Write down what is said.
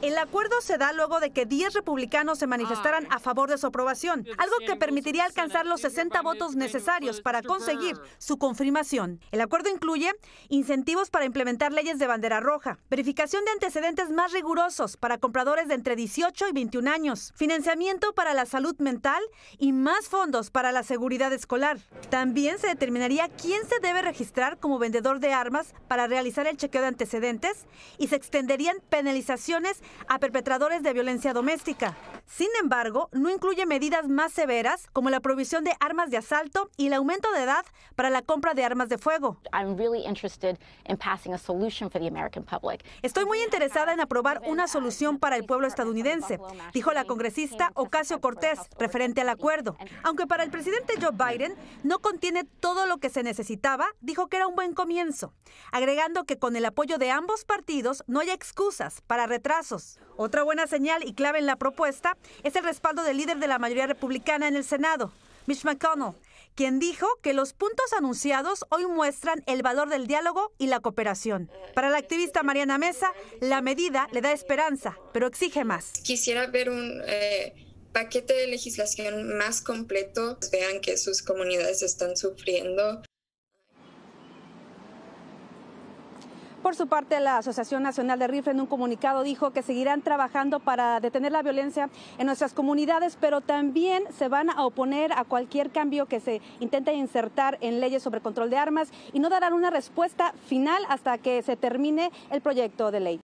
El acuerdo se da luego de que 10 republicanos se manifestaran a favor de su aprobación, algo que permitiría alcanzar los 60 votos este necesarios para conseguir su confirmación. El acuerdo incluye incentivos para implementar leyes de bandera roja, verificación de antecedentes más rigurosos para compradores de entre 18 y 21 años, financiamiento para la salud mental y más fondos para la seguridad escolar. También se determinaría quién se debe registrar como vendedor de armas para realizar el chequeo de antecedentes y se extenderían penalizaciones a perpetradores de violencia doméstica. Sin embargo, no incluye medidas más severas como la provisión de armas de asalto y el aumento de edad para la compra de armas de fuego. Estoy muy interesada en aprobar una solución para el pueblo estadounidense, dijo la congresista Ocasio Cortés referente al acuerdo. Aunque para el presidente Joe Biden no contiene todo lo que se necesitaba, dijo que era un buen comienzo, agregando que con el apoyo de ambos partidos no hay excusas para retrasos. Otra buena señal y clave en la propuesta es el respaldo del líder de la mayoría republicana en el Senado, Mitch McConnell, quien dijo que los puntos anunciados hoy muestran el valor del diálogo y la cooperación. Para la activista Mariana Mesa, la medida le da esperanza, pero exige más. Quisiera ver un... Eh, paquete de legislación más completo, vean que sus comunidades están sufriendo, Por su parte, la Asociación Nacional de Rifle en un comunicado dijo que seguirán trabajando para detener la violencia en nuestras comunidades, pero también se van a oponer a cualquier cambio que se intente insertar en leyes sobre control de armas y no darán una respuesta final hasta que se termine el proyecto de ley.